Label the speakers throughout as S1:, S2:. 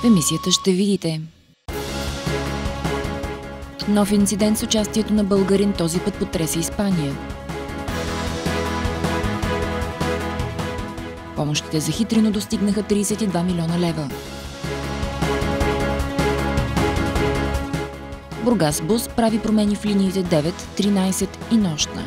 S1: В емисията ще видите. Нов инцидент с участието на българин този път потреси Испания. Помощите за хитрино достигнаха 32 милиона лева. Бургас Бус прави промени в линиите 9, 13 и нощна.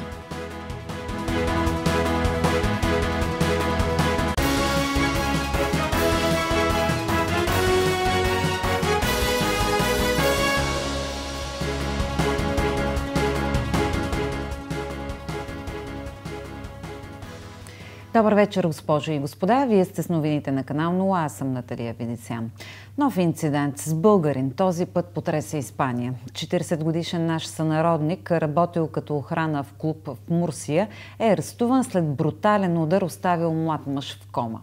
S2: Добър вечер, госпожи и господа. Вие сте с новините на канал 0. Аз съм Наталия Венециан. Нов инцидент с българин. Този път потреса Испания. 40 годишен наш сънародник, работил като охрана в клуб в Мурсия, е арестуван след брутален удар, оставил млад мъж в кома.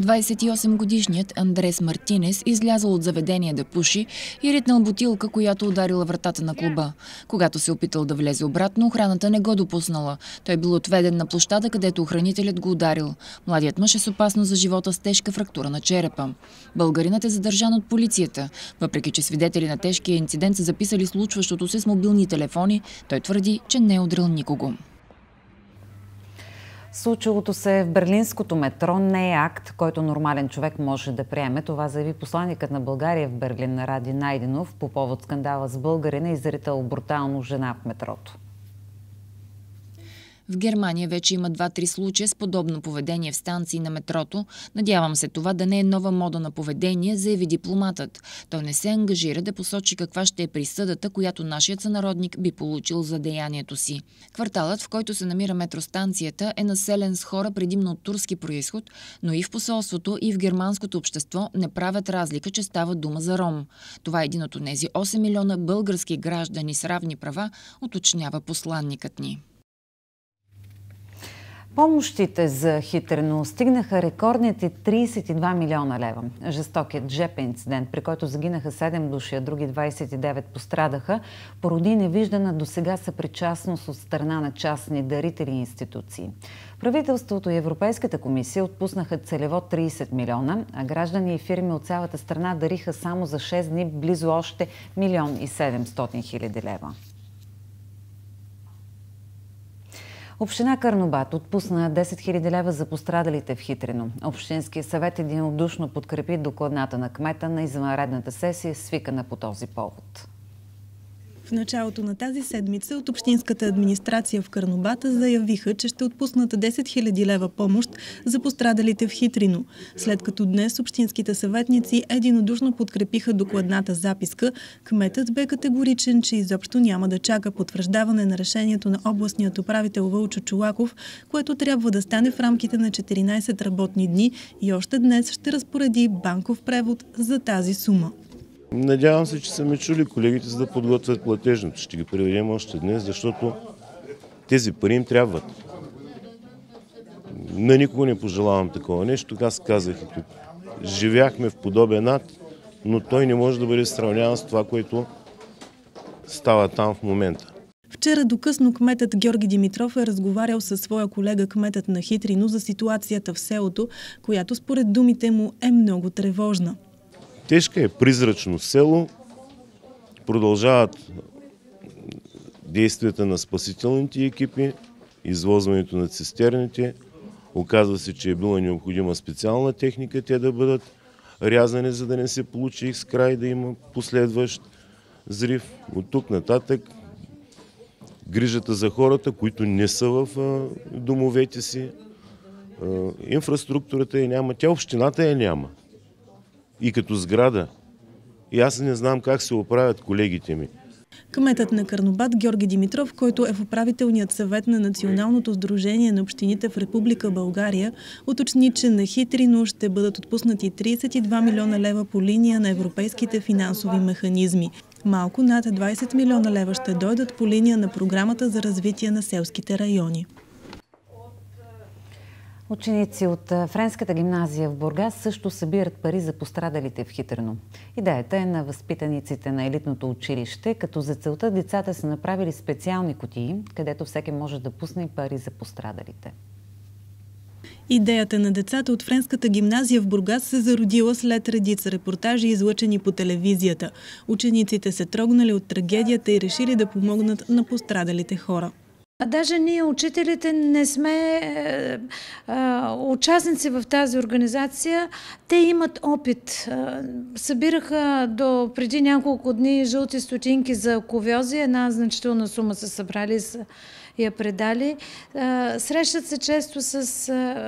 S1: 28-годишният Андрес Мартинес излязъл от заведение да пуши и ритнал бутилка, която ударила вратата на клуба. Когато се опитал да влезе обратно, охраната не го допуснала. Той бил отведен на площада, където охранителят го ударил. Младият мъж е с опасност за живота с тежка фрактура на черепа. Българинът е задържан от полицията. Въпреки, че свидетели на тежкия инцидент са записали
S2: случващото се с мобилни телефони, той твърди, че не е удрил никого. Случилото се в берлинското метро не е акт, който нормален човек може да приеме. Това заяви посланникът на България в Берлин Ради Найденов по повод скандала с българина и зрител брутално жена в метрото.
S1: В Германия вече има два-три случая с подобно поведение в станции на метрото. Надявам се това да не е нова мода на поведение, заяви дипломатът. Той не се ангажира да посочи каква ще е присъдата, която нашият сънародник би получил за деянието си. Кварталът, в който се намира метростанцията, е населен с хора предимно от турски происход, но и в посолството, и в германското общество не правят разлика, че става дума за ром. Това е един от тези 8 милиона български граждани с равни права, уточнява посланникът ни.
S2: Помощите за хитрено стигнаха рекордните 32 милиона лева. Жестокият джеп инцидент, при който загинаха 7 души, а други 29 пострадаха, породи невиждана до сега съпричастност от страна на частни дарители и институции. Правителството и Европейската комисия отпуснаха целево 30 милиона, а граждани и фирми от цялата страна дариха само за 6 дни близо още 1 милион и 700 хиляди лева. Община Карнобат отпусна 10 000 лева за пострадалите в Хитрино. Общинския съвет единодушно подкрепи докладната на кмета на извънредната сесия, свикана по този повод.
S3: В началото на тази седмица от Общинската администрация в Карнобата заявиха, че ще отпуснат 10 000 лева помощ за пострадалите в Хитрино, след като днес общинските съветници единодушно подкрепиха докладната записка, кметът бе категоричен, че изобщо няма да чака потвърждаване на решението на областният управител Вълчо Чулаков, което трябва да стане в рамките на 14 работни дни и още днес ще разпореди банков превод за тази сума.
S4: Надявам се, че са ме чули колегите, за да подготвят платежното. Ще ги приведем още днес, защото тези пари им трябват. На никого не пожелавам такова нещо. Аз казах Живяхме в подобен ад, но той не може да бъде сравняван с това, което става там в момента.
S3: Вчера докъсно кметът Георги Димитров е разговарял със своя колега кметът на Хитрино за ситуацията в селото, която според думите му е много тревожна.
S4: Тежка е призрачно село. Продължават действията на спасителните екипи, извозването на цистерните. Оказва се, че е била необходима специална техника те да бъдат рязани, за да не се получи с край, да има последващ зрив. От тук нататък грижата за хората, които не са в домовете си, инфраструктурата я няма, тя общината я няма и като сграда. И аз не знам как се оправят колегите ми.
S3: Кметът на Карнобат Георги Димитров, който е в управителният съвет на Националното сдружение на общините в Република България, уточни, че на Хитрино ще бъдат отпуснати 32 милиона лева по линия на европейските финансови механизми. Малко над 20 милиона лева ще дойдат по линия на програмата за развитие на селските райони.
S2: Ученици от Френската гимназия в Бургас също събират пари за пострадалите в Хитърно. Идеята е на възпитаниците на елитното училище, като за целта децата са направили специални кутии, където всеки може да пусне пари за пострадалите.
S3: Идеята на децата от Френската гимназия в Бургас се зародила след редица репортажи, излъчени по телевизията. Учениците се трогнали от трагедията и решили да помогнат на пострадалите хора. А даже ние, учителите, не сме а, е, е, участници в тази организация. Те имат
S2: опит. Е, събираха до преди няколко дни жълти стотинки за ковиози. Една значителна сума са събрали. С я предали. Срещат се често с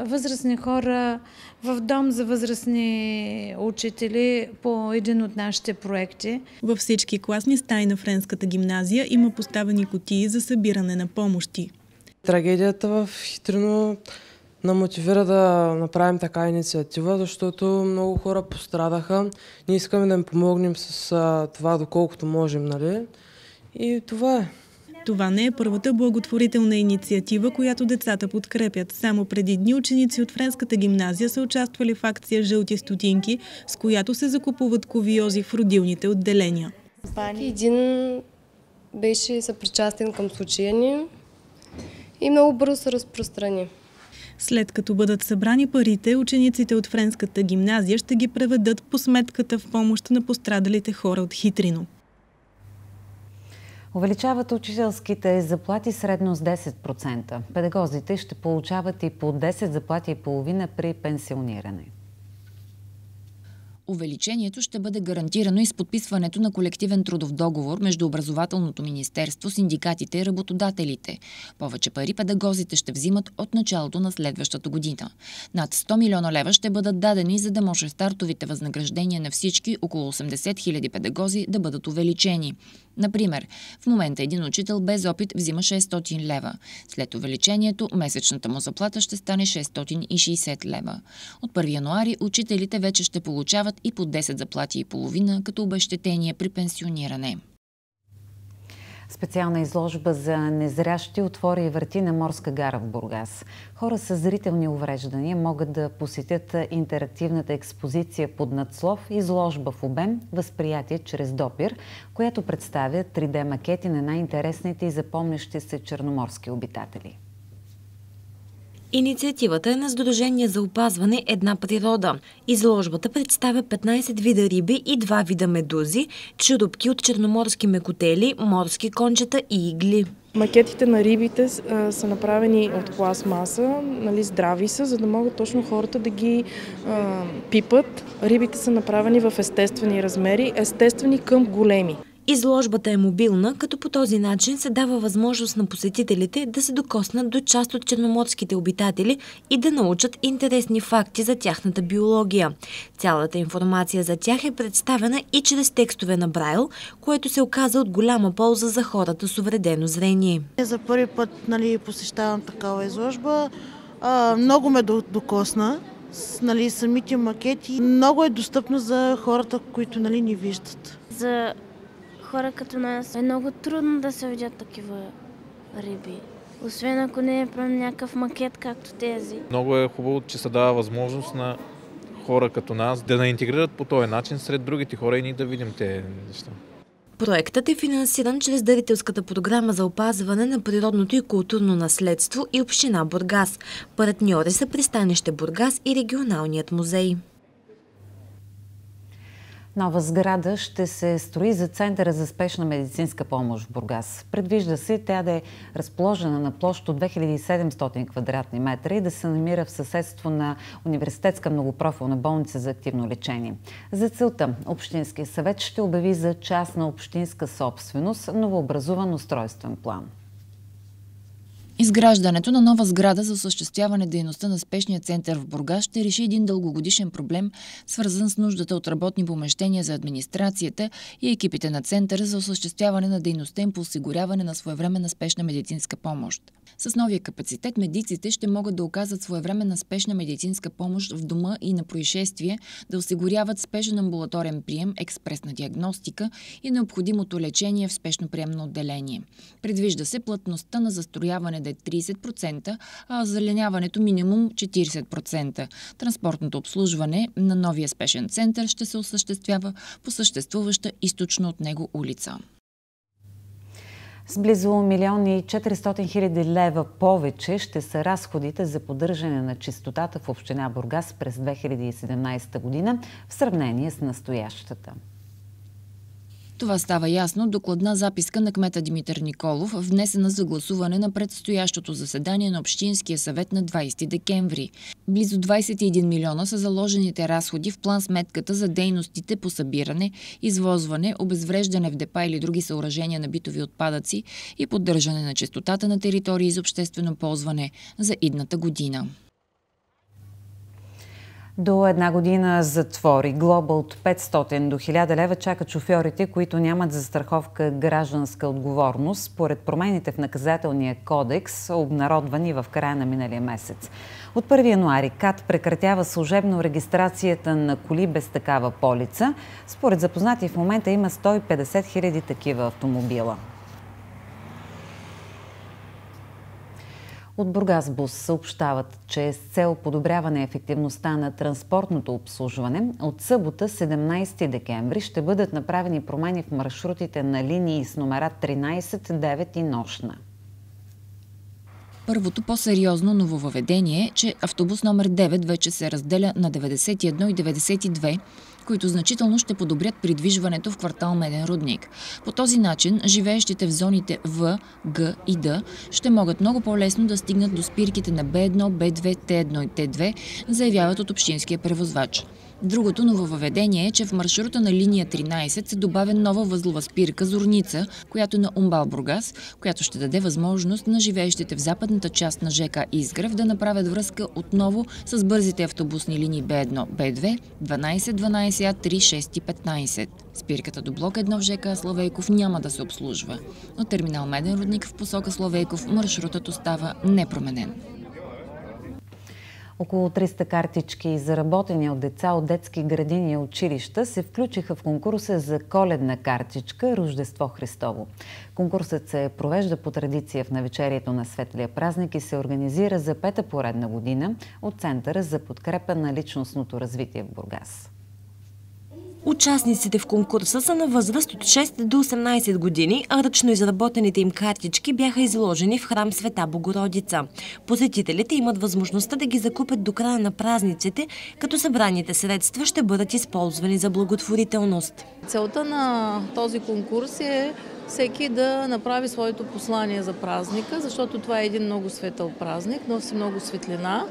S2: възрастни хора в дом за възрастни
S3: учители по един от нашите проекти. Във всички класни стаи на Френската гимназия има поставени кутии за събиране на помощи. Трагедията в
S5: Хитрино на мотивира да направим така инициатива, защото много хора
S3: пострадаха. Ние искаме да им помогнем с това, доколкото можем, нали? И това е. Това не е първата благотворителна инициатива, която децата подкрепят. Само преди дни ученици от Френската гимназия са участвали в акция «Жълти стотинки», с която се закупуват ковиози в родилните отделения. Един беше съпричастен към случая ни и много бързо се разпространи. След като бъдат събрани парите, учениците от Френската гимназия ще ги преведат по сметката в помощ на пострадалите хора от Хитрино.
S2: Увеличават учителските заплати средно с 10%. Педагозите ще получават и по 10 заплати и половина при пенсиониране.
S1: Увеличението ще бъде гарантирано и с подписването на колективен трудов договор между Образователното министерство, синдикатите и работодателите. Повече пари педагозите ще взимат от началото на следващата година. Над 100 милиона лева ще бъдат дадени, за да може стартовите възнаграждения на всички около 80 хиляди педагози да бъдат увеличени. Например, в момента един учител без опит взима 600 лева. След увеличението месечната му заплата ще стане 660 лева. От 1 януари учителите вече ще получават и по 10 заплати и половина като обещетение при пенсиониране.
S2: Специална изложба за незрящи отвори и върти на Морска гара в Бургас. Хора с зрителни увреждания могат да посетят интерактивната експозиция под надслов изложба в обем Възприятие чрез допир, която представя 3D макети на най-интересните и запомнящи се черноморски обитатели.
S5: Инициативата е на Сдружение за опазване една природа. Изложбата представя 15 вида риби и 2 вида медузи, черупки от черноморски мекотели,
S3: морски кончета и игли. Макетите на рибите са направени от пластмаса, нали, здрави са, за да могат точно хората да ги а, пипат. Рибите са направени в естествени размери, естествени към големи. Изложбата е
S5: мобилна, като по този начин се дава възможност на посетителите да се докоснат до част от черноморските обитатели и да научат интересни факти за тяхната биология. Цялата информация за тях е представена и чрез текстове на Брайл, което се оказа от голяма полза за хората с увредено зрение.
S3: За първи път нали, посещавам такава изложба. А, много ме докосна с нали, самите макети. Много е достъпно за хората, които нали, ни виждат.
S5: За хора като нас е много трудно да се видят такива риби. Освен ако не е правим някакъв макет както тези.
S4: Много е хубаво, че се дава възможност на хора като нас да наинтегрират по този начин сред другите хора и ние да видим те неща.
S5: Проектът е финансиран чрез дарителската програма за опазване на природното и културно наследство и община
S2: Бургас. Партньори са пристанище Бургас и регионалният музей. Нова сграда ще се строи за Центъра за спешна медицинска помощ в Бургас. Предвижда се тя да е разположена на площ от 2700 квадратни метра и да се намира в съседство на Университетска многопрофилна болница за активно лечение. За целта Общинския съвет ще обяви за частна общинска собственост новообразуван устройствен план.
S1: Изграждането на нова сграда за осъществяване дейността на спешния център в Бургас ще реши един дългогодишен проблем, свързан с нуждата от работни помещения за администрацията и екипите на центъра за осъществяване на дейността им по осигуряване на своевременна спешна медицинска помощ. С новия капацитет медиците ще могат да оказват своевременна спешна медицинска помощ в дома и на происшествие, да осигуряват спешен амбулаторен прием, експресна диагностика и необходимото лечение в спешно приемно отделение. Предвижда се плътността на застрояване да е 30%, а зеленяването минимум 40%. Транспортното обслужване на новия спешен център ще се осъществява по съществуваща източно от него улица.
S2: С близо 1 400 хиляди лева повече ще са разходите за поддържане на чистотата в община Бургас през 2017 година в сравнение с настоящата.
S1: Това става ясно докладна записка на кмета Димитър Николов, внесена за гласуване на предстоящото заседание на Общинския съвет на 20 декември. Близо 21 милиона са заложените разходи в план сметката за дейностите по събиране, извозване, обезвреждане в депа или други съоръжения на битови отпадъци и поддържане на частотата на територии за обществено ползване за идната година.
S2: До една година затвори. Глоба от 500 до 1000 лева чака шофьорите, които нямат застраховка гражданска отговорност, според промените в наказателния кодекс, обнародвани в края на миналия месец. От 1 януари КАТ прекратява служебно регистрацията на коли без такава полица. Според запознати в момента има 150 000 такива автомобила. От Бургасбус съобщават, че е с цел подобряване ефективността на транспортното обслужване, от събота 17 декември ще бъдат направени промени в маршрутите на линии с номера 13, 9 и нощна.
S1: Първото по-сериозно нововъведение е, че автобус номер 9 вече се разделя на 91 и 92, които значително ще подобрят придвижването в квартал Меден Рудник. По този начин, живеещите в зоните В, Г и Д ще могат много по-лесно да стигнат до спирките на Б1, Б2, Т1 и Т2, заявяват от общинския превозвач. Другото нововъведение е, че в маршрута на линия 13 се добавя нова възлова спирка Зорница, която е на Умбал Бургас, която ще даде възможност на живеещите в западната част на ЖК Изгрев да направят връзка отново с бързите автобусни линии Б1, Б2, 12, 12А, 3, 6 и 15. Спирката до блок 1 в ЖК Славейков няма да се обслужва. От терминал Меден Рудник в посока Славейков маршрутът остава непроменен.
S2: Около 300 картички, заработени от деца от детски градини и училища, се включиха в конкурса за коледна картичка Рождество Христово. Конкурсът се провежда по традиция в навечерието на Светлия празник и се организира за пета поредна година от Центъра за подкрепа на личностното развитие в Бургас.
S5: Участниците в конкурса са на възраст от 6 до 18 години, а ръчно изработените им картички бяха изложени в храм Света Богородица. Посетителите имат възможността да ги закупят до края на празниците, като събраните средства ще бъдат използвани за благотворителност.
S2: Целта на този конкурс е всеки да направи своето послание за празника, защото това е един много светъл празник, носи много
S3: светлина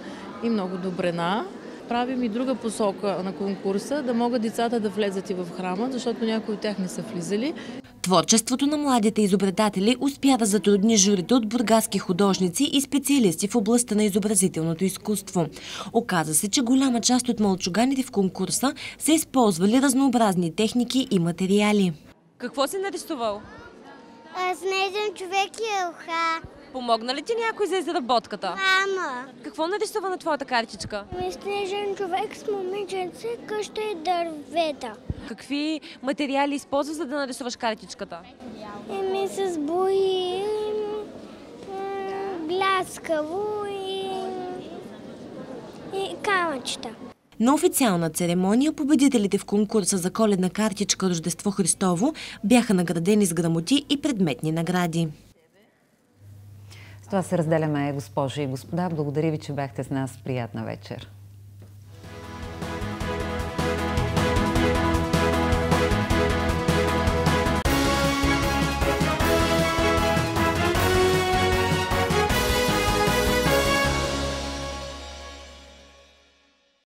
S3: и много добрена правим и друга посока на конкурса, да могат децата да влезат и в храма, защото някои от тях не са влизали.
S5: Творчеството на младите изобретатели успя да затрудни журите от бургаски художници и специалисти в областта на изобразителното изкуство. Оказа се, че голяма част от мълчуганите в конкурса са използвали разнообразни техники и материали. Какво си нарисувал? Снежен човек и елха. Помогна ли ти някой за изработката? Мама. Какво нарисува на твоята картичка? Ами, Снежен човек с момиченце, къща и дървета. Какви материали използва, за да нарисуваш картичката? Еми с бои, гляскаво и, и камъчета. На официална церемония победителите в конкурса за коледна картичка Рождество Христово бяха наградени с грамоти и
S2: предметни награди. С това се разделяме, госпожи и господа. Благодаря ви, че бяхте с нас. Приятна вечер.